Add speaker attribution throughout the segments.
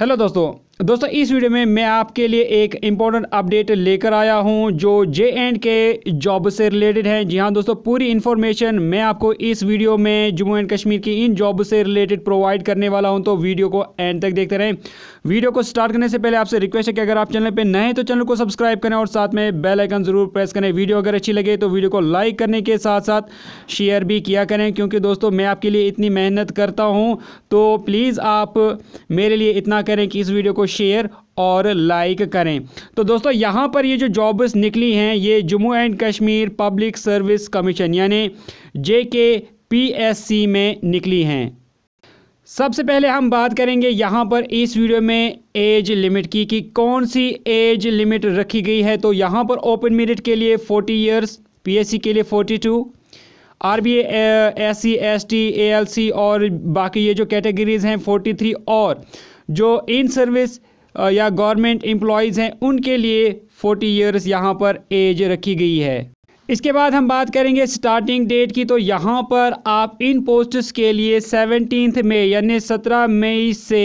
Speaker 1: hello दोस्तों दोस्तों इस वीडियो में मैं आपके लिए एक इम्पोर्टेंट अपडेट लेकर आया हूं जो जे एंड के जॉब से रिलेटेड है जी हाँ दोस्तों पूरी इन्फॉर्मेशन मैं आपको इस वीडियो में जम्मू एंड कश्मीर की इन जॉब से रिलेटेड प्रोवाइड करने वाला हूं तो वीडियो को एंड तक देखते रहें वीडियो को स्टार्ट करने से पहले आपसे रिक्वेस्ट है कि अगर आप चैनल पर नए तो चैनल को सब्सक्राइब करें और साथ में बेलाइकन ज़रूर प्रेस करें वीडियो अगर अच्छी लगे तो वीडियो को लाइक करने के साथ साथ शेयर भी किया करें क्योंकि दोस्तों मैं आपके लिए इतनी मेहनत करता हूँ तो प्लीज़ आप मेरे लिए इतना करें कि इस वीडियो को शेयर और लाइक करें तो दोस्तों यहाँ पर ये जो जॉब्स निकली हैं ये Jammu and Kashmir public service commission यानी जे के पी एस सी में निकली हैं सबसे पहले हम बात करेंगे यहाँ पर इस वीडियो में एज लिमिट की कि कौन सी एज लिमिट रखी गई है तो यहाँ पर ओपन मेरिट के लिए 40 इयर्स पीएससी के लिए 42 आरबीए एससी एल सी और बाकी ये जो कैटेगरीज हैं 43 और जो इन सर्विस uh, या गवर्नमेंट एम्प्लॉयज़ हैं उनके लिए 40 इयर्स यहाँ पर एज रखी गई है इसके बाद हम बात करेंगे स्टार्टिंग डेट की तो यहाँ पर आप इन पोस्ट्स के लिए सेवनटीन मई यानी सत्रह मई से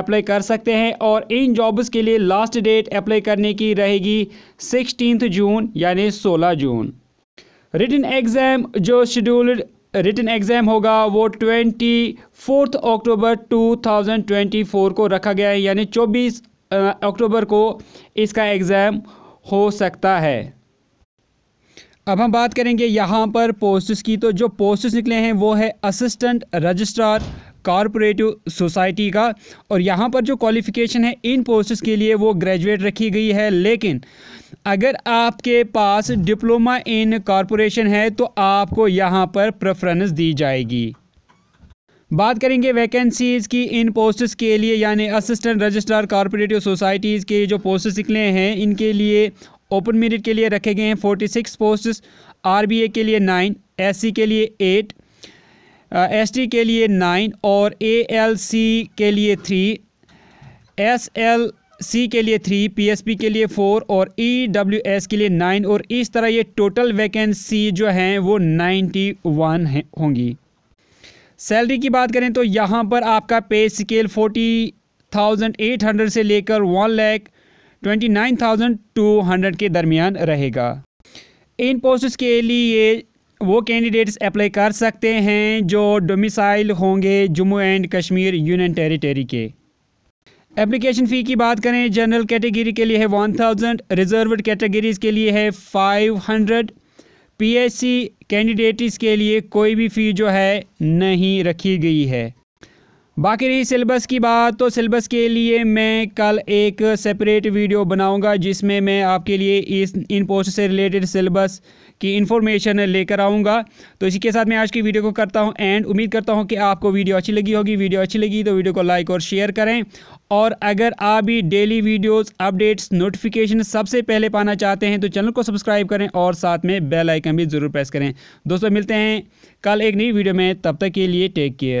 Speaker 1: अप्लाई कर सकते हैं और इन जॉब्स के लिए लास्ट डेट अप्लाई करने की रहेगी सिक्सटीन जून यानी सोलह जून रिटर्न एग्ज़ाम जो शेड्यूल्ड रिटर्न एग्ज़ाम होगा वो twenty fourth October two thousand twenty four को रखा गया है यानी चौबीस अक्टूबर को इसका एग्ज़ाम हो सकता है अब हम बात करेंगे यहाँ पर पोस्ट की तो जो पोस्ट निकले हैं वो है असिस्टेंट रजिस्ट्रार कॉरपोरेटिव सोसाइटी का और यहाँ पर जो क्वालिफ़िकेशन है इन पोस्ट्स के लिए वो ग्रेजुएट रखी गई है लेकिन अगर आपके पास डिप्लोमा इन कॉरपोरेशन है तो आपको यहाँ पर प्रेफरेंस दी जाएगी बात करेंगे वैकेंसीज़ की इन पोस्ट्स के लिए यानी असिस्टेंट रजिस्ट्रार कॉरपोरेटिव सोसाइटीज़ के जो पोस्ट्स निकले हैं इनके लिए ओपन मेरिट के लिए रखे गए हैं 46 पोस्ट्स आरबीए के लिए 9 एससी के लिए एट एस टी के लिए नाइन और ए एल सी के लिए थ्री एस एल सी के लिए थ्री पीएसपी के लिए फोर और ई डब्ल्यू एस के लिए नाइन और इस तरह ये टोटल वैकेंसी जो हैं वो नाइन्टी वन होंगी सैलरी की बात करें तो यहाँ पर आपका pay scale forty thousand eight hundred से लेकर one lakh twenty nine thousand two hundred के दरमियान रहेगा इन पोस्ट के लिए वो कैंडिडेट्स अप्लाई कर सकते हैं जो डोमिसाइल होंगे Jammu and Kashmir union territory के एप्लीकेशन फ़ी की बात करें जनरल कैटेगरी के लिए है वन थाउजेंड रिजर्वड कैटेगरीज के लिए है five hundred P S C candidates के लिए कोई भी फ़ी जो है नहीं रखी गई है बाकी रही सिलेबस की बात तो सिलेबस के लिए मैं कल एक सेपरेट वीडियो बनाऊंगा जिसमें मैं आपके लिए इस इन पोस्ट से रिलेटेड सिलेबस की इन्फॉर्मेशन लेकर आऊँगा तो इसी के साथ मैं आज की वीडियो को करता हूँ एंड उम्मीद करता हूँ कि आपको वीडियो अच्छी लगी होगी वीडियो अच्छी लगी तो वीडियो को लाइक और शेयर करें और अगर आप भी डेली वीडियोस अपडेट्स नोटिफिकेशन सबसे पहले पाना चाहते हैं तो चैनल को सब्सक्राइब करें और साथ में बेल आइकन भी ज़रूर प्रेस करें दोस्तों मिलते हैं कल एक नई वीडियो में तब तक के लिए टेक केयर